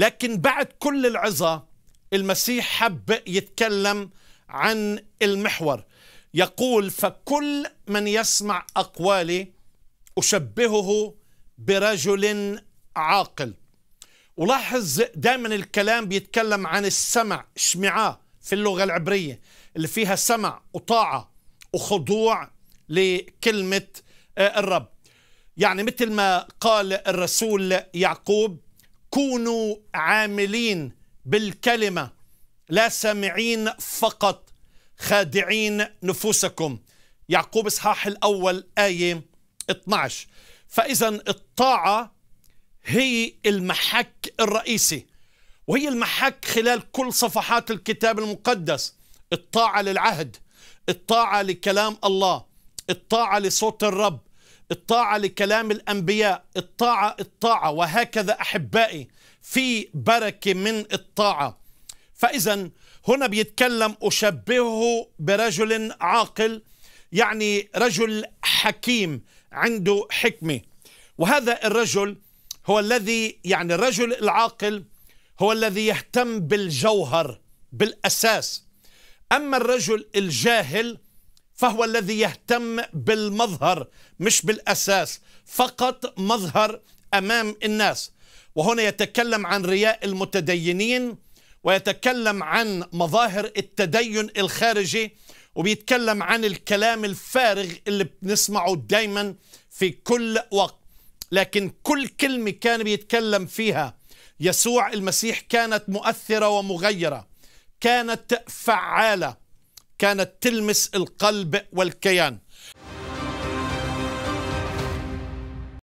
لكن بعد كل العظة المسيح حب يتكلم عن المحور يقول فكل من يسمع أقوالي أشبهه برجل عاقل ولاحظ دائما الكلام بيتكلم عن السمع شمعاء في اللغة العبرية اللي فيها سمع وطاعة وخضوع لكلمة آه، الرب يعني مثل ما قال الرسول يعقوب كونوا عاملين بالكلمة لا سامعين فقط خادعين نفوسكم يعقوب إصحاح الأول آية 12 فإذا الطاعة هي المحك الرئيسي وهي المحك خلال كل صفحات الكتاب المقدس الطاعة للعهد الطاعة لكلام الله الطاعة لصوت الرب الطاعة لكلام الأنبياء الطاعة الطاعة وهكذا أحبائي في بركة من الطاعة فإذا هنا بيتكلم أشبهه برجل عاقل يعني رجل حكيم عنده حكمة وهذا الرجل هو الذي يعني الرجل العاقل هو الذي يهتم بالجوهر بالأساس أما الرجل الجاهل فهو الذي يهتم بالمظهر مش بالاساس فقط مظهر امام الناس وهنا يتكلم عن رياء المتدينين ويتكلم عن مظاهر التدين الخارجي وبيتكلم عن الكلام الفارغ اللي بنسمعه دايما في كل وقت لكن كل كلمة كان بيتكلم فيها يسوع المسيح كانت مؤثرة ومغيرة كانت فعالة كانت تلمس القلب والكيان